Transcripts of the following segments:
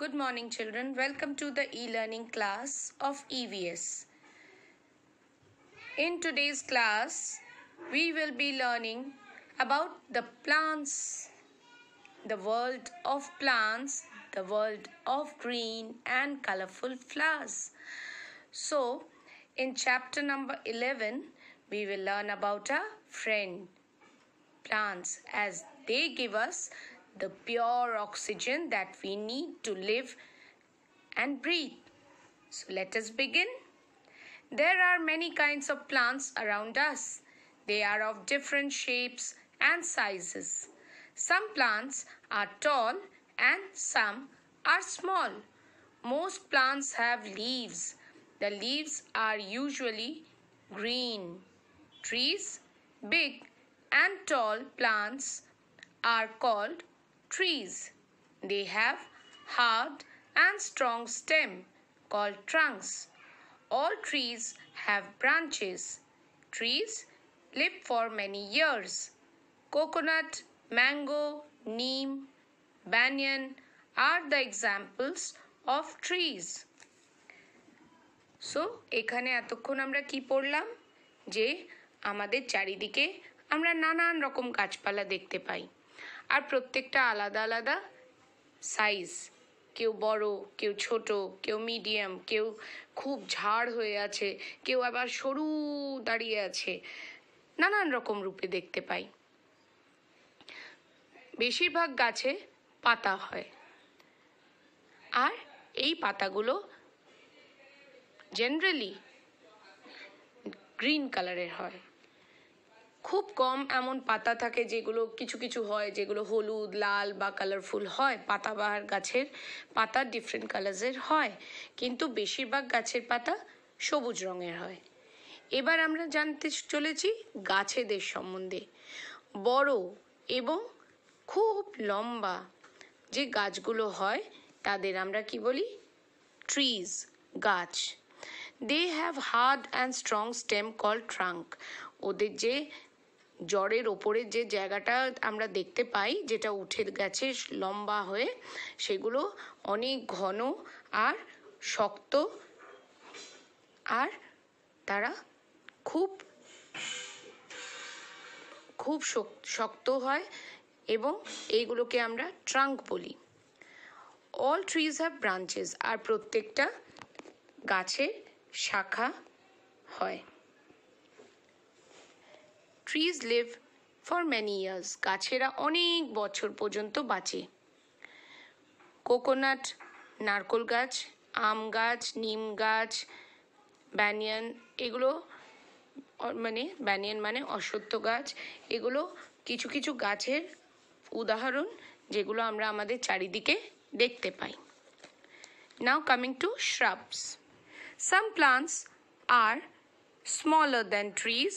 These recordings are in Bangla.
Good morning children. Welcome to the e-learning class of EVS. In today's class, we will be learning about the plants, the world of plants, the world of green and colorful flowers. So, in chapter number 11, we will learn about our friend, plants, as they give us the pure oxygen that we need to live and breathe. So let us begin. There are many kinds of plants around us. They are of different shapes and sizes. Some plants are tall and some are small. Most plants have leaves. The leaves are usually green. Trees, big and tall plants are called trees. They have hard and strong stem called trunks. All trees have branches. Trees live for many years. Coconut, mango, neem, banyan are the examples of trees. So, এখানে এতক্ষণ আমরা কি পড়লাম যে আমাদের চারিদিকে আমরা নানান রকম গাছপালা দেখতে পাই আর প্রত্যেকটা আলাদা আলাদা সাইজ কেউ বড় কেউ ছোট কেউ মিডিয়াম কেউ খুব ঝাড় হয়ে আছে কেউ আবার সরু দাঁড়িয়ে আছে নানান রকম রূপে দেখতে পাই বেশিরভাগ গাছে পাতা হয় আর এই পাতাগুলো জেনারেলি গ্রিন কালারের হয় খুব কম এমন পাতা থাকে যেগুলো কিছু কিছু হয় যেগুলো হলুদ লাল বা কালারফুল হয় পাতাবাহার গাছের পাতা ডিফারেন্ট কালার্সের হয় কিন্তু বেশিরভাগ গাছের পাতা সবুজ রঙের হয় এবার আমরা জানতে চলেছি গাছেদের সম্বন্ধে বড় এবং খুব লম্বা যে গাছগুলো হয় তাদের আমরা কি বলি ট্রিজ গাছ they have hard and strong stem call trunk ওদের যে জ্বরের ওপরে যে জায়গাটা আমরা দেখতে পাই যেটা উঠে গেছে লম্বা হয়ে সেগুলো অনেক ঘন আর শক্ত আর তারা খুব খুব শক্ত হয় এবং এইগুলোকে আমরা ট্রাঙ্ক বলি অল ট্রিজ হ্যাভ ব্রাঞ্চেস আর প্রত্যেকটা গাছের শাখা হয় trees live for many years গাছেরা অনেক বছর পর্যন্ত বাঁচে কোকোনাট নারকোল গাছ আম গাছ নিম গাছ ব্যানিয়ান এগুলো মানে ব্যানিয়ান মানে অসত্য গাছ এগুলো কিছু কিছু গাছের উদাহরণ যেগুলো আমরা আমাদের চারিদিকে দেখতে পাই now coming to shrubs some plants are smaller than trees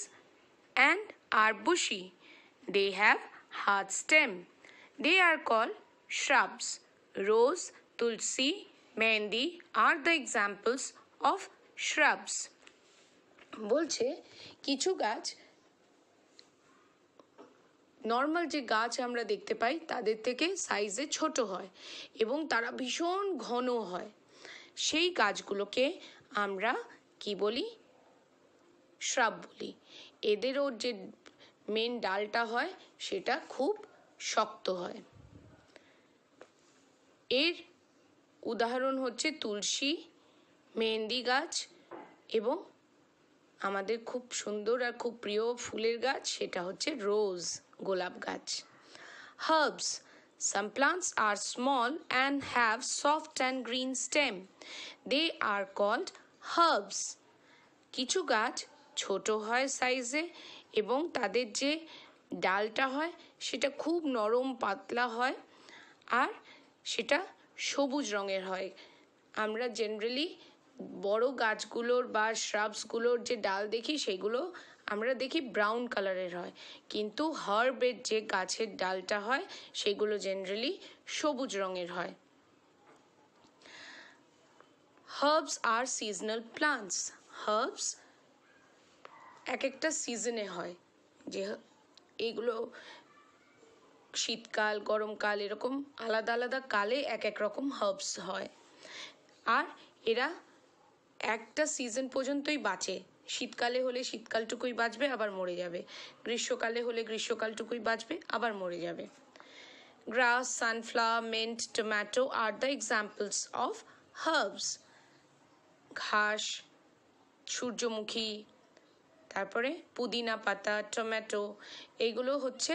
and are bushy. They have hard stem. They are called shrubs. Rose, tulsi, mehendi are the examples of shrubs বলছে কিছু গাছ নর্মাল যে গাছ আমরা দেখতে পাই তাদের থেকে সাইজে ছোট হয় এবং তারা ভীষণ ঘন হয় সেই গাছগুলোকে আমরা কি বলি শ্রাব বলি এদেরও যে মেন ডালটা হয় সেটা খুব শক্ত হয় এর উদাহরণ হচ্ছে তুলসী মেহেন্দি গাছ এবং আমাদের খুব সুন্দর আর খুব প্রিয় ফুলের গাছ সেটা হচ্ছে রোজ গোলাপ গাছ herbs some plants are small and have soft and green stem they are called herbs কিছু গাছ ছোট হয় সাইজে এবং তাদের যে ডালটা হয় সেটা খুব নরম পাতলা হয় আর সেটা সবুজ রঙের হয় আমরা জেনারেলি বড় গাছগুলোর বা শ্রাবসগুলোর যে ডাল দেখি সেগুলো আমরা দেখি ব্রাউন কালারের হয় কিন্তু হার্বের যে গাছের ডালটা হয় সেগুলো জেনারেলি সবুজ রঙের হয় herbs are seasonal plants herbs এক একটা সিজনে হয় যে এগুলো শীতকাল গরমকাল এরকম আলাদা আলাদা কালে এক এক রকম হার্বস হয় আর এরা একটা সিজন পর্যন্তই বাঁচে শীতকালে হলে শীতকালটুকুই বাঁচবে আবার মরে যাবে গ্রীষ্মকালে হলে গ্রীষ্মকালটুকুই বাঁচবে আবার মরে যাবে grass sunflower mint tomato are the examples of herbs ঘাস সূর্যমুখী তারপরে পুদিনা পাতা টমেটো এগুলো হচ্ছে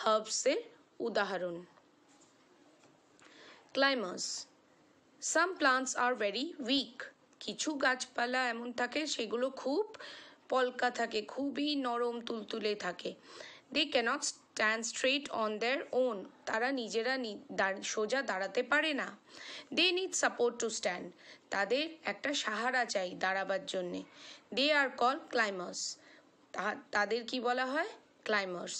হার্বসের উদাহরণ climbers some plants are very weak কিছু গাছপালা এমন থাকে সেগুলো খুব পলকা থাকে খুবই নরম তুলতুলে থাকে they cannot stand straight on their own তারা নিজেরা সোজা দাঁড়াতে পারে না they need support to stand তাদের একটা সাহারা চাই দাঁড়াবার জন্যে দে আর কল ক্লাইমার্স তাদের কি বলা হয় climbers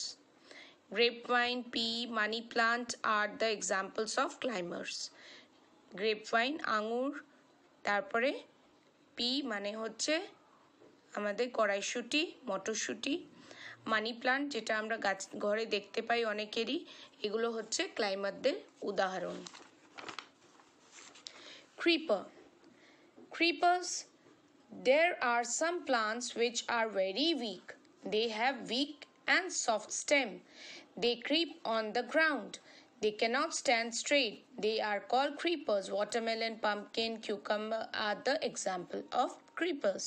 grape vine pea money plant are the examples of climbers grape vine আঙুর তারপরে পি মানে হচ্ছে আমাদের কড়াইশুটি মটরশুঁটি মানি প্লান্ট যেটা আমরা গাছ ঘরে দেখতে পাই অনেকেরই এগুলো হচ্ছে ক্লাইমারদের উদাহরণ creeper. Creepers. There are some plants which are very weak. They have weak and soft stem. They creep on the ground. They cannot stand straight. They are called creepers. Watermelon, pumpkin, cucumber are the example of creepers.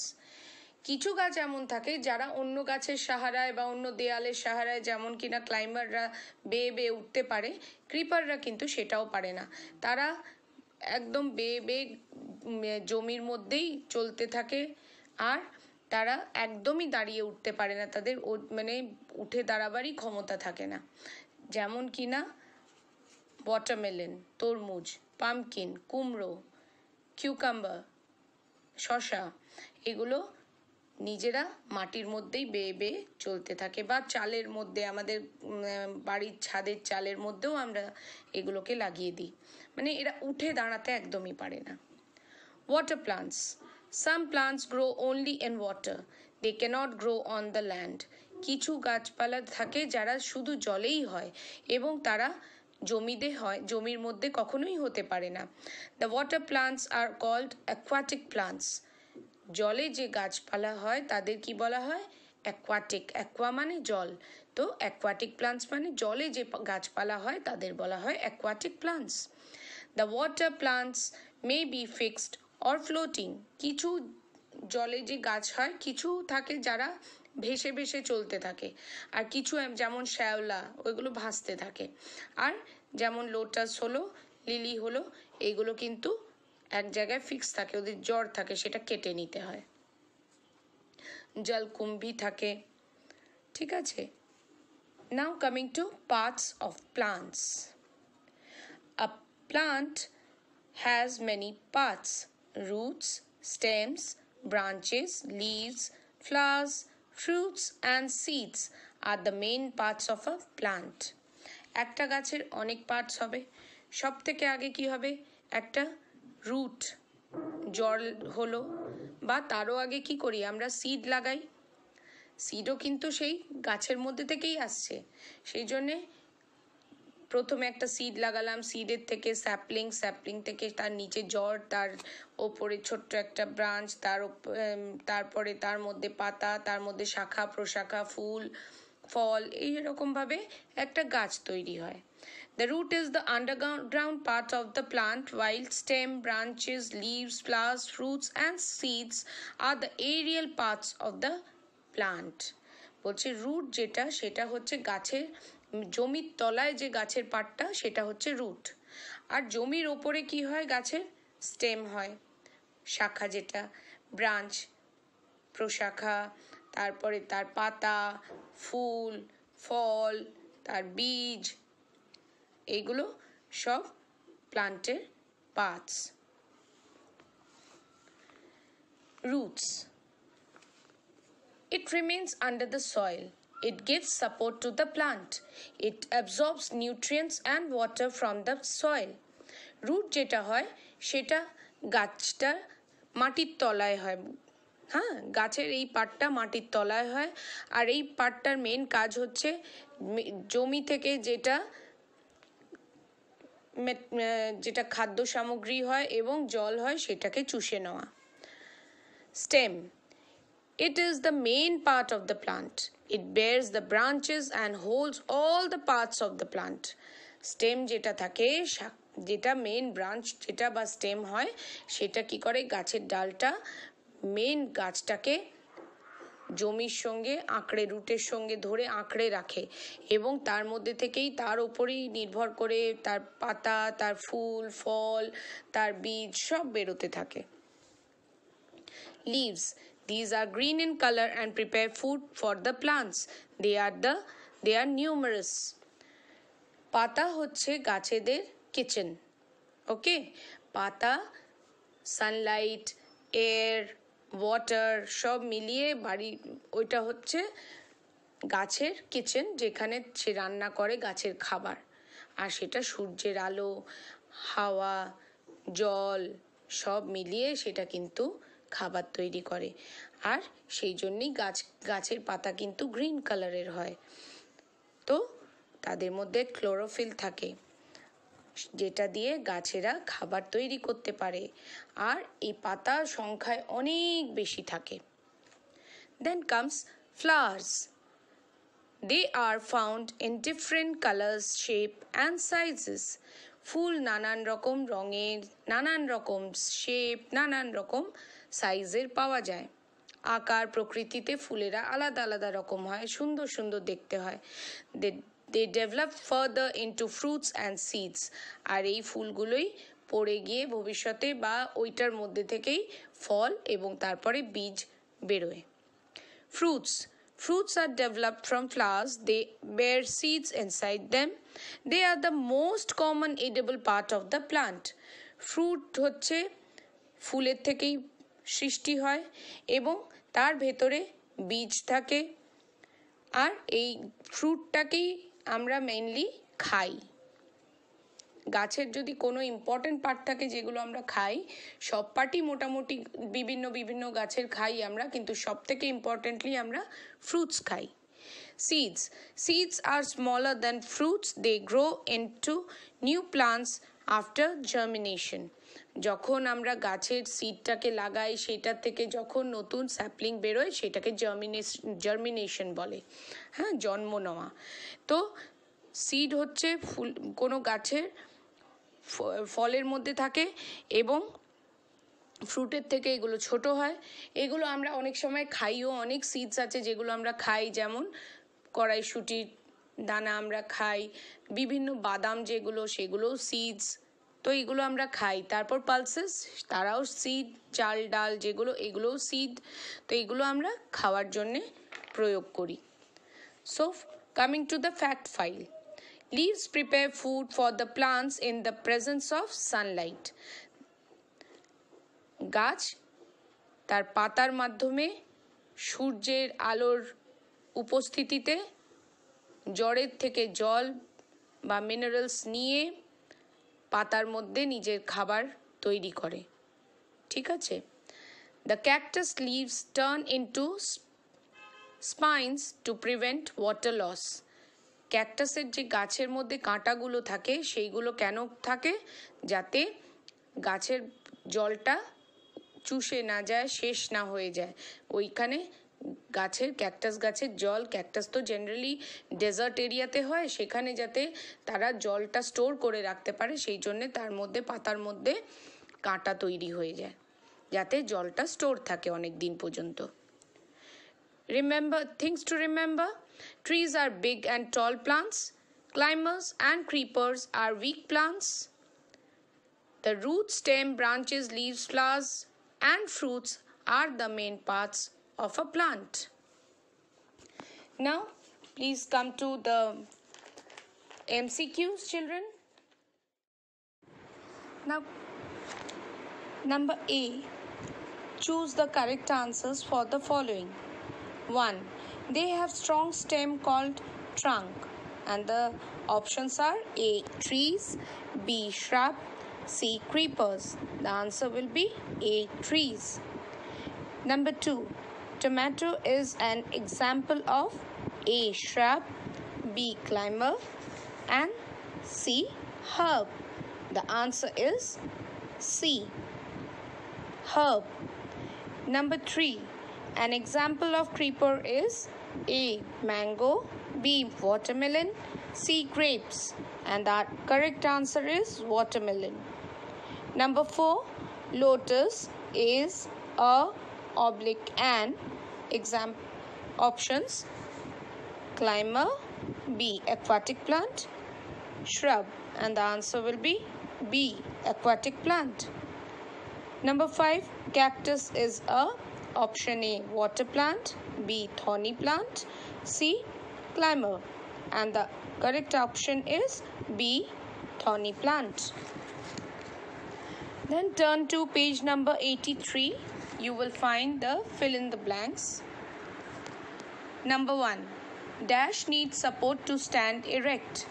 কিছু গাছ এমন থাকে যারা অন্য গাছের সাহারায় বা অন্য দেয়ালের সাহারায় যেমন কিনা ক্লাইম্বাররা বেয়ে বেয়ে উঠতে পারে ক্রিপাররা কিন্তু সেটাও পারে না তারা একদম বেয়ে বেয়ে জমির মধ্যেই চলতে থাকে আর তারা একদমই দাঁড়িয়ে উঠতে পারে না তাদের মানে উঠে দাঁড়াবারই ক্ষমতা থাকে না যেমন কি না ওয়াটারমেলন তরমুজ পামকিন কুমড়ো কিউকাম্বার শশা এগুলো নিজেরা মাটির মধ্যেই বেয়ে বেয়ে চলতে থাকে বা চালের মধ্যে আমাদের বাড়ির ছাদের চালের মধ্যেও আমরা এগুলোকে লাগিয়ে দিই মানে এরা উঠে দাঁড়াতে একদমই পারে না water plants some plants grow only in water they cannot grow on the land কিছু গাছপালা থাকে যারা শুধু জলেই হয় এবং তারা জমিতে হয় জমির মধ্যে কখনোই হতে পারে না the water plants are called aquatic plants জলে যে গাছপালা হয় তাদের কি বলা হয় অ্যাকোয়াটিক অ্যাকোয়া মানে জল তো অ্যাকোয়াটিক প্লান্টস মানে জলে যে গাছপালা হয় তাদের বলা হয় aquatic plants the water plants may be fixed or floating কিছু জলে যে গাছ হয় কিছু থাকে যারা ভেসে ভেসে চলতে থাকে আর কিছু যেমন শ্যাওলা ওইগুলো ভাসতে থাকে আর যেমন লোটাস হলো লিলি হলো এগুলো কিন্তু এক জায়গায় ফিক্স থাকে ওদের জ্বর থাকে সেটা কেটে নিতে হয় জলকুম্ভি থাকে ঠিক আছে now coming to parts of plants a plant has many parts roots stems branches leaves flowers fruits and seeds are the main parts of a plant একটা গাছের অনেক পার্টস হবে সব থেকে আগে কি হবে একটা রুট জল হলো বা তারও আগে কি করি আমরা সিড লাগাই সিডও কিন্তু সেই গাছের মধ্যে থেকেই আসছে সেই জন্যে প্রথমে একটা সিড লাগালাম সিডের থেকে স্যাপলিং স্যাপলিং থেকে তার নিচে জ্বর তার ওপরে ছোট্ট একটা ব্রাঞ্চ তার তারপরে তার মধ্যে পাতা তার মধ্যে শাখা প্রশাখা ফুল ফল এই রকমভাবে একটা গাছ তৈরি হয় The root is the underground part of the plant, while stem, branches, leaves, flowers, fruits, and seeds are the aerial parts of the plant. বলছে রুট যেটা সেটা হচ্ছে গাছের জমির তলায় যে গাছের পাটটা সেটা হচ্ছে রুট আর জমির ওপরে কি হয় গাছের স্টেম হয় শাখা যেটা ব্রাঞ্চ প্রশাখা তারপরে তার পাতা ফুল ফল তার বীজ এইগুলো সব প্লান্টের parts roots It remains under the soil. It gives support to the plant. It absorbs nutrients and water from the soil. Root যেটা হয় সেটা গাছটার মাটির তলায় হয় হ্যাঁ গাছের এই পাটটা মাটির তলায় হয় আর এই পাটটার মেন কাজ হচ্ছে জমি থেকে যেটা যেটা খাদ্য সামগ্রী হয় এবং জল হয় সেটাকে চুষে নেওয়া stem it is the main part of the plant it bears the branches and holds all the parts of the plant stem যেটা থাকে যেটা মেইন ব্রাঞ্চ যেটা বা স্টেম হয় সেটা কি করে গাছের ডালটা মেইন গাছটাকে জমির সঙ্গে আঁকড়ে রুটের সঙ্গে ধরে আঁকড়ে রাখে এবং তার মধ্যে থেকেই তার ওপরেই নির্ভর করে তার পাতা তার ফুল ফল তার বীজ সব বেরোতে থাকে leaves these are green in colour and prepare food for the plants they are the they are numerous. পাতা হচ্ছে গাছেদের কিচেন ওকে পাতা সানলাইট এয়ার ওয়াটার সব মিলিয়ে বাড়ি ওইটা হচ্ছে গাছের কিচেন যেখানে সে রান্না করে গাছের খাবার আর সেটা সূর্যের আলো হাওয়া জল সব মিলিয়ে সেটা কিন্তু খাবার তৈরি করে আর সেই জন্যেই গাছ গাছের পাতা কিন্তু গ্রিন কালারের হয় তো তাদের মধ্যে ক্লোরোফিল থাকে যেটা দিয়ে গাছেরা খাবার তৈরি করতে পারে আর এই পাতা সংখ্যায় অনেক বেশি থাকে then comes flowers they are found in different colours shape and sizes ফুল নানান রকম রঙের নানান রকম শেপ নানান রকম সাইজের পাওয়া যায় আকার প্রকৃতিতে ফুলেরা আলাদা আলাদা রকম হয় সুন্দর সুন্দর দেখতে হয় they develop further into fruits and seeds আর এই ফুলগুলোই পড়ে গিয়ে ভবিষ্যতে বা ওইটার মধ্যে থেকেই ফল এবং তারপরে বীজ বেরোয় fruits fruits are developed from flowers, they bear seeds inside them. They are the most common edible part of the plant fruit হচ্ছে ফুলের থেকেই সৃষ্টি হয় এবং তার ভেতরে বীজ থাকে আর এই ফ্রুটটাকেই আমরা মেইনলি খাই গাছের যদি কোনো ইম্পর্টেন্ট পার্ট থাকে যেগুলো আমরা খাই সব পার্টই মোটামুটি বিভিন্ন বিভিন্ন গাছের খাই আমরা কিন্তু সব থেকে ইম্পর্টেন্টলি আমরা ফ্রুটস খাই seeds are smaller smaller fruits they grow into new plants after germination যখন আমরা গাছের সিডটাকে লাগাই সেটা থেকে যখন নতুন স্যাপলিং বেরোয় সেটাকে জার্মিনেশন জার্মিনেশন বলে হ্যাঁ জন্ম নেওয়া তো সিড হচ্ছে ফুল কোনো গাছের ফলের মধ্যে থাকে এবং ফ্রুটের থেকে এগুলো ছোট হয় এগুলো আমরা অনেক সময় খাইও অনেক সিডস আছে যেগুলো আমরা খাই যেমন কড়াইশুটির দানা আমরা খাই বিভিন্ন বাদাম যেগুলো সেগুলো সিডস তো এগুলো আমরা খাই তারপর পালসেস তারাও সিড চাল ডাল যেগুলো এগুলোও সিড তো এগুলো আমরা খাওয়ার জন্যে প্রয়োগ করি so coming to the fact file leaves prepare food for the plants in the presence of sunlight গাছ তার পাতার মাধ্যমে সূর্যের আলোর উপস্থিতিতে জ্বরের থেকে জল বা মিনারেলস নিয়ে পাতার মধ্যে নিজের খাবার তৈরি করে ঠিক আছে the cactus leaves turn into spines to prevent water loss ক্যাকটাসের যে গাছের মধ্যে কাঁটাগুলো থাকে সেইগুলো কেন থাকে যাতে গাছের জলটা চুষে না যায় শেষ না হয়ে যায় ওইখানে গাছের ক্যাকটাস গাছের জল ক্যাকটাস তো জেনারেলি ডেজার্ট এরিয়াতে হয় সেখানে যাতে তারা জলটা স্টোর করে রাখতে পারে সেই জন্যে তার মধ্যে পাতার মধ্যে কাঁটা তৈরি হয়ে যায় যাতে জলটা স্টোর থাকে অনেক দিন পর্যন্ত remember things to remember trees are big and tall plants climbers and creepers are weak plants the root stem branches leaves flowers and fruits are the main parts of a plant. Now, please come to the MCQs, children. Now, number A. Choose the correct answers for the following. 1. They have strong stem called trunk and the options are A. Trees, B. Shrub, C. Creepers. The answer will be A. Trees. Number 2. Tomato is an example of A. Shrub, B. Climber and C. Herb. The answer is C. Herb. Number 3. An example of creeper is A. Mango B. Watermelon C. Grapes and the correct answer is watermelon. Number 4. Lotus is a oblique and Exam options climber, B aquatic plant, shrub and the answer will be B aquatic plant. Number 5 cactus is a option A water plant, B thorny plant, C climber and the correct option is B thorny plant. Then turn to page number 83 you will find the fill in the blanks. Number 1. Dash needs support to stand erect.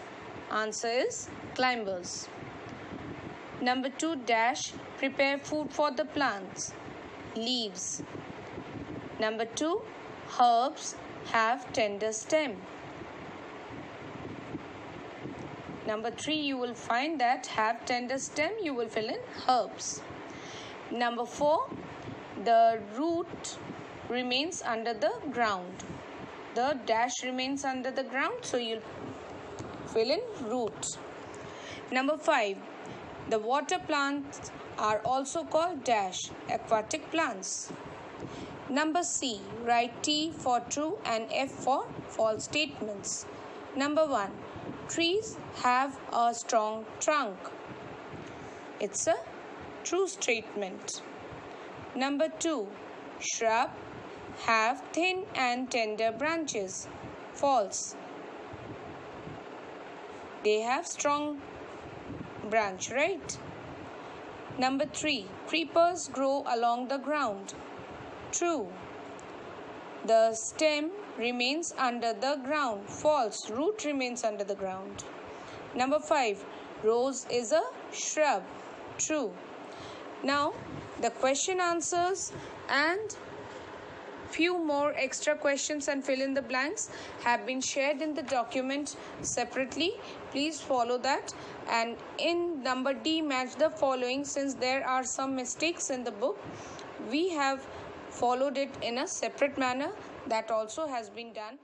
Answer is climbers. Number 2. Dash prepare food for the plants. Leaves. Number 2. Herbs have tender stem. Number 3. You will find that have tender stem. You will fill in herbs. Number 4. The root remains under the ground. The dash remains under the ground. So you'll fill in root. Number five, the water plants are also called dash aquatic plants. Number C, write T for true and F for false statements. Number one, trees have a strong trunk. It's a true statement. Number 2. Shrub have thin and tender branches. False. They have strong branch, right? Number 3. Creepers grow along the ground. True. The stem remains under the ground. False. Root remains under the ground. Number 5. Rose is a shrub. True. Now, the question answers and few more extra questions and fill in the blanks have been shared in the document separately please follow that and in number D match the following since there are some mistakes in the book we have followed it in a separate manner that also has been done